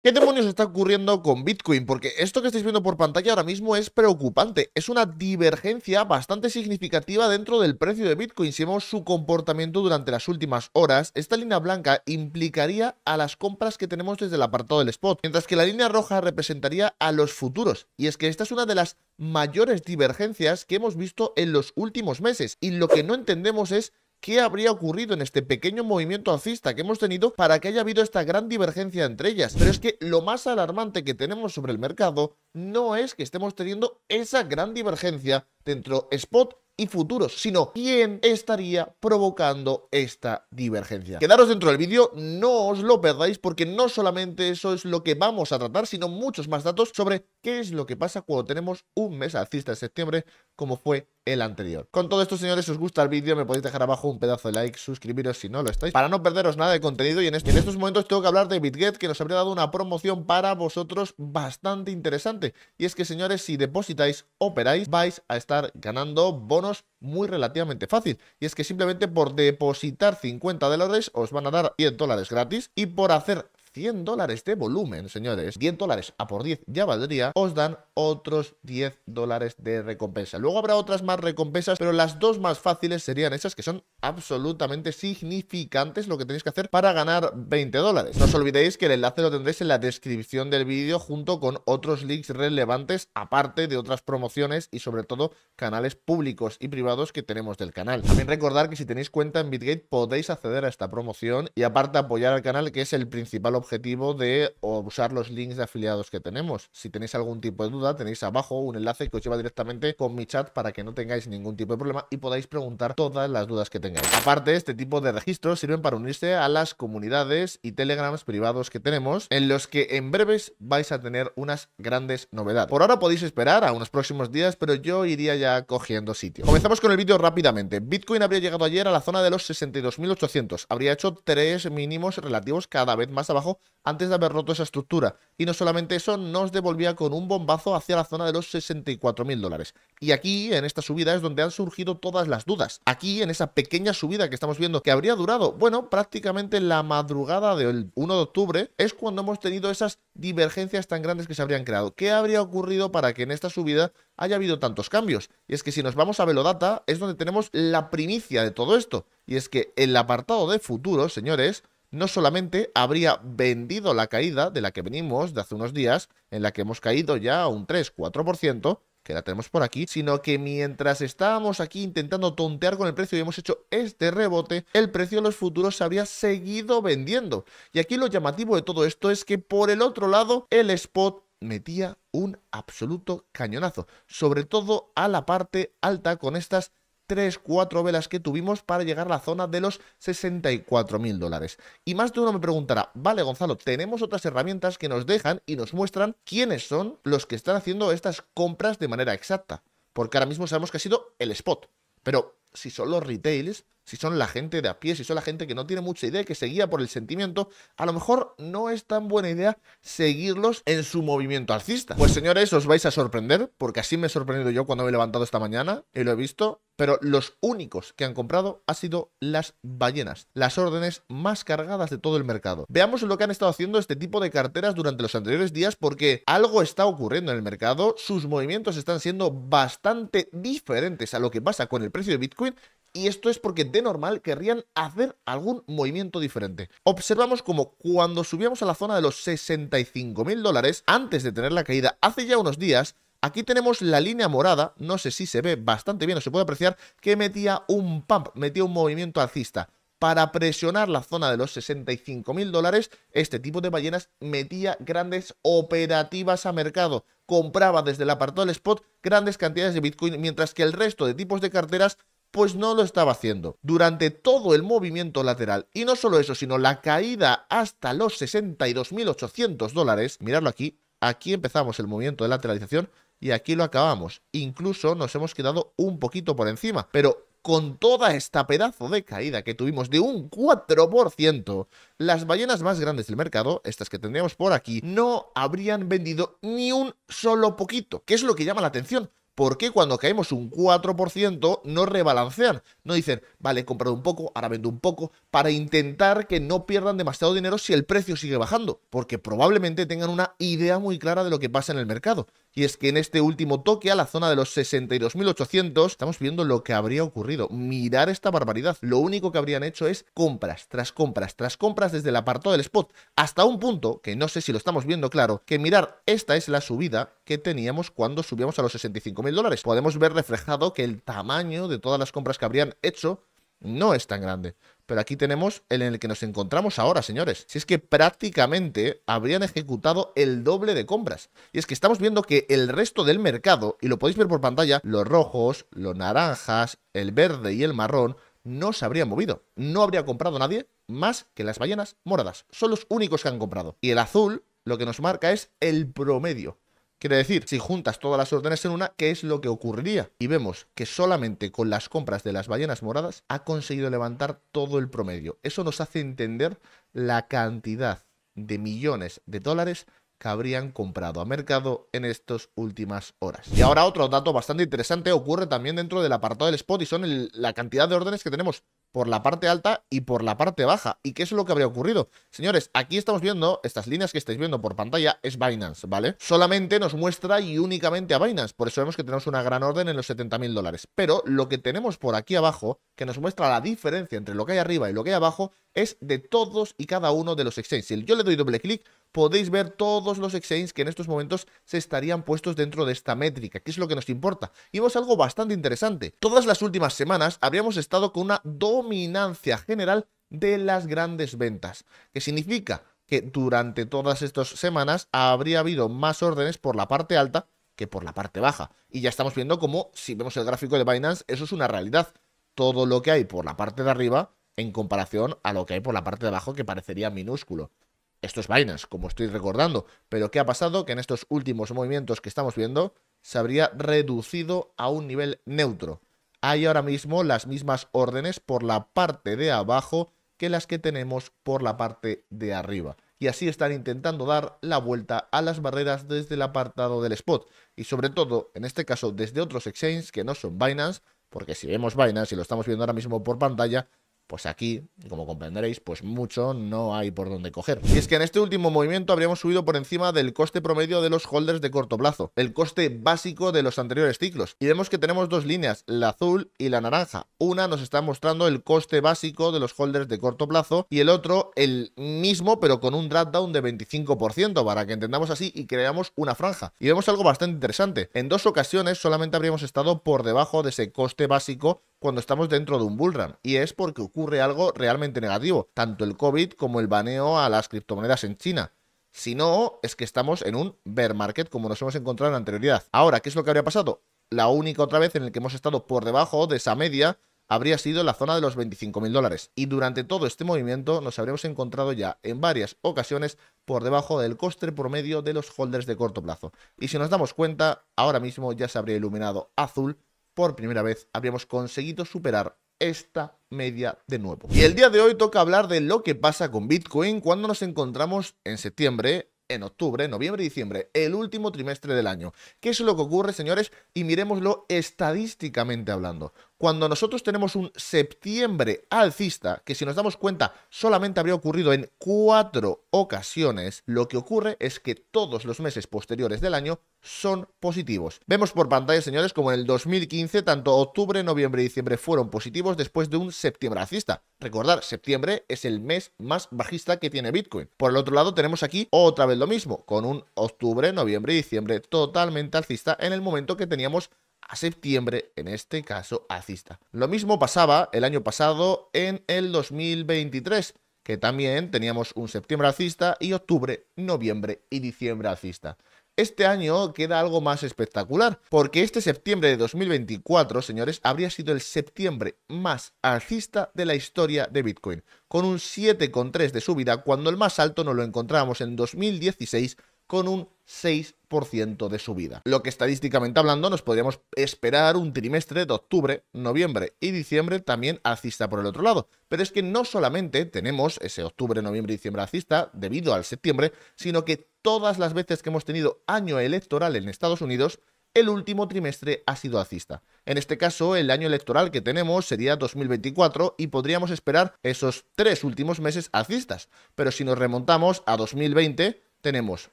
¿Qué demonios está ocurriendo con Bitcoin? Porque esto que estáis viendo por pantalla ahora mismo es preocupante. Es una divergencia bastante significativa dentro del precio de Bitcoin. Si vemos su comportamiento durante las últimas horas, esta línea blanca implicaría a las compras que tenemos desde el apartado del spot, mientras que la línea roja representaría a los futuros. Y es que esta es una de las mayores divergencias que hemos visto en los últimos meses. Y lo que no entendemos es qué habría ocurrido en este pequeño movimiento alcista que hemos tenido para que haya habido esta gran divergencia entre ellas. Pero es que lo más alarmante que tenemos sobre el mercado no es que estemos teniendo esa gran divergencia dentro spot y futuros, sino quién estaría provocando esta divergencia. Quedaros dentro del vídeo, no os lo perdáis porque no solamente eso es lo que vamos a tratar, sino muchos más datos sobre qué es lo que pasa cuando tenemos un mes alcista en septiembre como fue el anterior. Con todo esto, señores, si os gusta el vídeo, me podéis dejar abajo un pedazo de like, suscribiros si no lo estáis, para no perderos nada de contenido. Y en, en estos momentos tengo que hablar de BitGet, que nos habría dado una promoción para vosotros bastante interesante. Y es que, señores, si depositáis, operáis, vais a estar ganando bonos muy relativamente fácil. Y es que simplemente por depositar 50 dólares os van a dar 100 dólares gratis y por hacer 100 dólares de volumen, señores, 100 dólares a por 10 ya valdría, os dan otros 10 dólares de recompensa. Luego habrá otras más recompensas, pero las dos más fáciles serían esas que son absolutamente significantes lo que tenéis que hacer para ganar 20 dólares. No os olvidéis que el enlace lo tendréis en la descripción del vídeo junto con otros links relevantes aparte de otras promociones y sobre todo canales públicos y privados que tenemos del canal. También recordar que si tenéis cuenta en Bitgate podéis acceder a esta promoción y aparte apoyar al canal que es el principal objetivo objetivo de usar los links de afiliados que tenemos. Si tenéis algún tipo de duda, tenéis abajo un enlace que os lleva directamente con mi chat para que no tengáis ningún tipo de problema y podáis preguntar todas las dudas que tengáis. Aparte, este tipo de registros sirven para unirse a las comunidades y telegrams privados que tenemos, en los que en breves vais a tener unas grandes novedades. Por ahora podéis esperar a unos próximos días, pero yo iría ya cogiendo sitio. Comenzamos con el vídeo rápidamente. Bitcoin habría llegado ayer a la zona de los 62.800. Habría hecho tres mínimos relativos cada vez más abajo antes de haber roto esa estructura. Y no solamente eso, nos devolvía con un bombazo hacia la zona de los 64 mil dólares. Y aquí, en esta subida, es donde han surgido todas las dudas. Aquí, en esa pequeña subida que estamos viendo, que habría durado, bueno, prácticamente la madrugada del 1 de octubre, es cuando hemos tenido esas divergencias tan grandes que se habrían creado. ¿Qué habría ocurrido para que en esta subida haya habido tantos cambios? Y es que si nos vamos a Velodata, es donde tenemos la primicia de todo esto. Y es que el apartado de futuro, señores, no solamente habría vendido la caída de la que venimos de hace unos días, en la que hemos caído ya a un 3-4%, que la tenemos por aquí, sino que mientras estábamos aquí intentando tontear con el precio y hemos hecho este rebote, el precio de los futuros se habría seguido vendiendo. Y aquí lo llamativo de todo esto es que por el otro lado, el spot metía un absoluto cañonazo, sobre todo a la parte alta con estas 3, 4 velas que tuvimos para llegar a la zona de los 64 mil dólares. Y más de uno me preguntará, vale Gonzalo, tenemos otras herramientas que nos dejan y nos muestran quiénes son los que están haciendo estas compras de manera exacta. Porque ahora mismo sabemos que ha sido el spot. Pero si son los retails, si son la gente de a pie, si son la gente que no tiene mucha idea, que se guía por el sentimiento, a lo mejor no es tan buena idea seguirlos en su movimiento alcista. Pues señores, os vais a sorprender, porque así me he sorprendido yo cuando me he levantado esta mañana y lo he visto, pero los únicos que han comprado han sido las ballenas, las órdenes más cargadas de todo el mercado. Veamos lo que han estado haciendo este tipo de carteras durante los anteriores días porque algo está ocurriendo en el mercado, sus movimientos están siendo bastante diferentes a lo que pasa con el precio de Bitcoin y esto es porque de normal querrían hacer algún movimiento diferente. Observamos como cuando subíamos a la zona de los 65 mil dólares, antes de tener la caída hace ya unos días, Aquí tenemos la línea morada, no sé si se ve bastante bien o se puede apreciar, que metía un pump, metía un movimiento alcista. Para presionar la zona de los 65 mil dólares, este tipo de ballenas metía grandes operativas a mercado. Compraba desde el apartado del spot grandes cantidades de Bitcoin, mientras que el resto de tipos de carteras pues no lo estaba haciendo. Durante todo el movimiento lateral, y no solo eso, sino la caída hasta los 62.800 dólares, miradlo aquí, aquí empezamos el movimiento de lateralización y aquí lo acabamos. Incluso nos hemos quedado un poquito por encima, pero con toda esta pedazo de caída que tuvimos de un 4%, las ballenas más grandes del mercado, estas que tendríamos por aquí, no habrían vendido ni un solo poquito, que es lo que llama la atención, ¿Por qué cuando caemos un 4% no rebalancean? No dicen, vale, he comprado un poco, ahora vendo un poco, para intentar que no pierdan demasiado dinero si el precio sigue bajando, porque probablemente tengan una idea muy clara de lo que pasa en el mercado y es que en este último toque a la zona de los 62.800 estamos viendo lo que habría ocurrido. Mirar esta barbaridad. Lo único que habrían hecho es compras tras compras tras compras desde el apartado del spot hasta un punto, que no sé si lo estamos viendo claro, que mirar, esta es la subida que teníamos cuando subíamos a los 65.000 dólares. Podemos ver reflejado que el tamaño de todas las compras que habrían hecho no es tan grande. Pero aquí tenemos el en el que nos encontramos ahora, señores. Si es que prácticamente habrían ejecutado el doble de compras. Y es que estamos viendo que el resto del mercado, y lo podéis ver por pantalla, los rojos, los naranjas, el verde y el marrón, no se habrían movido. No habría comprado nadie más que las ballenas moradas. Son los únicos que han comprado. Y el azul lo que nos marca es el promedio. Quiere decir, si juntas todas las órdenes en una, ¿qué es lo que ocurriría? Y vemos que solamente con las compras de las ballenas moradas ha conseguido levantar todo el promedio. Eso nos hace entender la cantidad de millones de dólares que habrían comprado a mercado en estas últimas horas. Y ahora otro dato bastante interesante ocurre también dentro del apartado del spot y son la cantidad de órdenes que tenemos por la parte alta y por la parte baja. ¿Y qué es lo que habría ocurrido? Señores, aquí estamos viendo, estas líneas que estáis viendo por pantalla es Binance, ¿vale? Solamente nos muestra y únicamente a Binance, por eso vemos que tenemos una gran orden en los 70.000 dólares. Pero lo que tenemos por aquí abajo, que nos muestra la diferencia entre lo que hay arriba y lo que hay abajo, es de todos y cada uno de los exchanges. Si yo le doy doble clic, podéis ver todos los exchanges que en estos momentos se estarían puestos dentro de esta métrica, que es lo que nos importa. Y vemos algo bastante interesante. Todas las últimas semanas habríamos estado con una dominancia general de las grandes ventas, que significa que durante todas estas semanas habría habido más órdenes por la parte alta que por la parte baja. Y ya estamos viendo como, si vemos el gráfico de Binance, eso es una realidad. Todo lo que hay por la parte de arriba en comparación a lo que hay por la parte de abajo que parecería minúsculo. Esto es Binance, como estoy recordando. Pero ¿qué ha pasado? Que en estos últimos movimientos que estamos viendo se habría reducido a un nivel neutro. Hay ahora mismo las mismas órdenes por la parte de abajo que las que tenemos por la parte de arriba. Y así están intentando dar la vuelta a las barreras desde el apartado del spot. Y sobre todo, en este caso, desde otros exchanges que no son Binance, porque si vemos Binance y lo estamos viendo ahora mismo por pantalla, pues aquí, como comprenderéis, pues mucho no hay por dónde coger. Y es que en este último movimiento habríamos subido por encima del coste promedio de los holders de corto plazo, el coste básico de los anteriores ciclos. Y vemos que tenemos dos líneas, la azul y la naranja. Una nos está mostrando el coste básico de los holders de corto plazo y el otro el mismo pero con un down de 25% para que entendamos así y creamos una franja. Y vemos algo bastante interesante. En dos ocasiones solamente habríamos estado por debajo de ese coste básico cuando estamos dentro de un bullrun, y es porque ocurre algo realmente negativo, tanto el COVID como el baneo a las criptomonedas en China. Si no, es que estamos en un bear market como nos hemos encontrado en anterioridad. Ahora, ¿qué es lo que habría pasado? La única otra vez en la que hemos estado por debajo de esa media habría sido la zona de los 25.000 dólares. Y durante todo este movimiento nos habríamos encontrado ya en varias ocasiones por debajo del coste promedio de los holders de corto plazo. Y si nos damos cuenta, ahora mismo ya se habría iluminado azul por primera vez habríamos conseguido superar esta media de nuevo. Y el día de hoy toca hablar de lo que pasa con Bitcoin cuando nos encontramos en septiembre, en octubre, noviembre y diciembre, el último trimestre del año. ¿Qué es lo que ocurre, señores? Y miremoslo estadísticamente hablando cuando nosotros tenemos un septiembre alcista, que si nos damos cuenta solamente habría ocurrido en cuatro ocasiones, lo que ocurre es que todos los meses posteriores del año son positivos. Vemos por pantalla, señores, como en el 2015, tanto octubre, noviembre y diciembre fueron positivos después de un septiembre alcista. Recordar, septiembre es el mes más bajista que tiene Bitcoin. Por el otro lado, tenemos aquí otra vez lo mismo, con un octubre, noviembre y diciembre totalmente alcista en el momento que teníamos a septiembre, en este caso alcista. Lo mismo pasaba el año pasado en el 2023, que también teníamos un septiembre alcista y octubre, noviembre y diciembre alcista. Este año queda algo más espectacular, porque este septiembre de 2024, señores, habría sido el septiembre más alcista de la historia de Bitcoin, con un 7,3 de subida cuando el más alto no lo encontramos en 2016 con un 6% de subida. Lo que estadísticamente hablando nos podríamos esperar un trimestre de octubre, noviembre y diciembre también alcista por el otro lado. Pero es que no solamente tenemos ese octubre, noviembre y diciembre alcista debido al septiembre, sino que todas las veces que hemos tenido año electoral en Estados Unidos, el último trimestre ha sido alcista. En este caso, el año electoral que tenemos sería 2024 y podríamos esperar esos tres últimos meses alcistas. Pero si nos remontamos a 2020, tenemos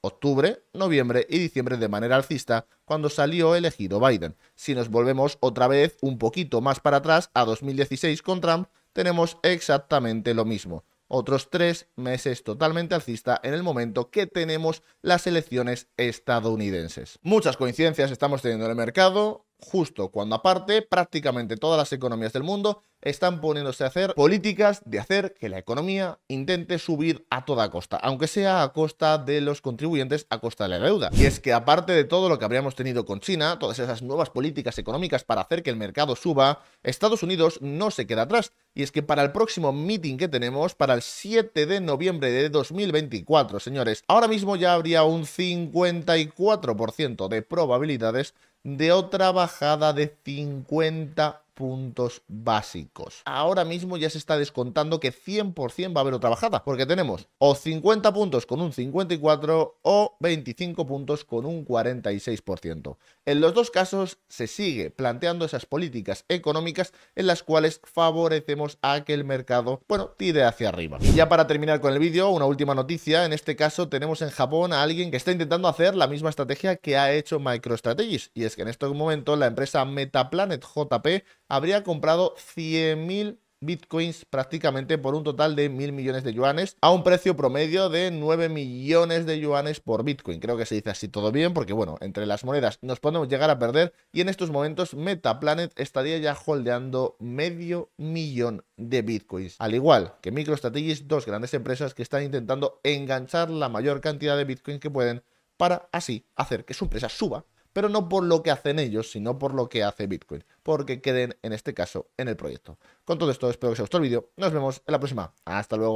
octubre, noviembre y diciembre de manera alcista cuando salió elegido Biden. Si nos volvemos otra vez un poquito más para atrás a 2016 con Trump, tenemos exactamente lo mismo. Otros tres meses totalmente alcista en el momento que tenemos las elecciones estadounidenses. Muchas coincidencias estamos teniendo en el mercado justo cuando aparte prácticamente todas las economías del mundo están poniéndose a hacer políticas de hacer que la economía intente subir a toda costa, aunque sea a costa de los contribuyentes, a costa de la deuda. Y es que aparte de todo lo que habríamos tenido con China, todas esas nuevas políticas económicas para hacer que el mercado suba, Estados Unidos no se queda atrás. Y es que para el próximo meeting que tenemos, para el 7 de noviembre de 2024, señores, ahora mismo ya habría un 54% de probabilidades de otra bajada de 50 puntos básicos. Ahora mismo ya se está descontando que 100% va a haber otra bajada, porque tenemos o 50 puntos con un 54 o 25 puntos con un 46%. En los dos casos se sigue planteando esas políticas económicas en las cuales favorecemos a que el mercado, bueno, tire hacia arriba. Y ya para terminar con el vídeo, una última noticia, en este caso tenemos en Japón a alguien que está intentando hacer la misma estrategia que ha hecho MicroStrategies, y es que en este momento la empresa Metaplanet JP habría comprado 100.000 bitcoins prácticamente por un total de mil millones de yuanes a un precio promedio de 9 millones de yuanes por bitcoin. Creo que se dice así todo bien porque bueno, entre las monedas nos podemos llegar a perder y en estos momentos Metaplanet estaría ya holdeando medio millón de bitcoins. Al igual que MicroStrategy, dos grandes empresas que están intentando enganchar la mayor cantidad de bitcoins que pueden para así hacer que su empresa suba pero no por lo que hacen ellos, sino por lo que hace Bitcoin, porque queden en este caso en el proyecto. Con todo esto, espero que os haya gustado el vídeo, nos vemos en la próxima, hasta luego.